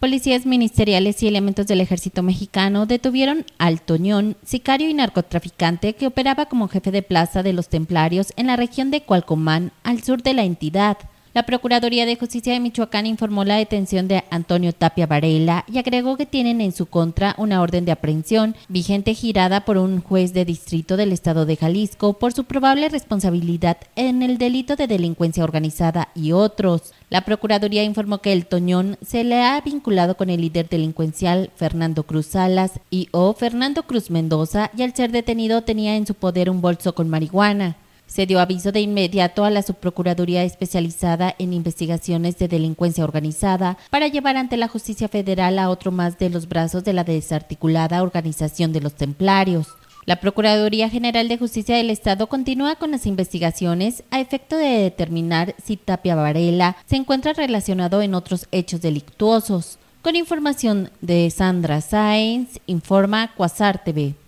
Policías ministeriales y elementos del ejército mexicano detuvieron al Toñón, sicario y narcotraficante que operaba como jefe de plaza de los templarios en la región de Cualcomán, al sur de la entidad. La Procuraduría de Justicia de Michoacán informó la detención de Antonio Tapia Varela y agregó que tienen en su contra una orden de aprehensión vigente girada por un juez de distrito del estado de Jalisco por su probable responsabilidad en el delito de delincuencia organizada y otros. La Procuraduría informó que el Toñón se le ha vinculado con el líder delincuencial Fernando Cruz Salas y o Fernando Cruz Mendoza y al ser detenido tenía en su poder un bolso con marihuana. Se dio aviso de inmediato a la Subprocuraduría especializada en investigaciones de delincuencia organizada para llevar ante la justicia federal a otro más de los brazos de la desarticulada organización de los templarios. La Procuraduría General de Justicia del Estado continúa con las investigaciones a efecto de determinar si Tapia Varela se encuentra relacionado en otros hechos delictuosos. Con información de Sandra Sáenz, informa Cuasar TV.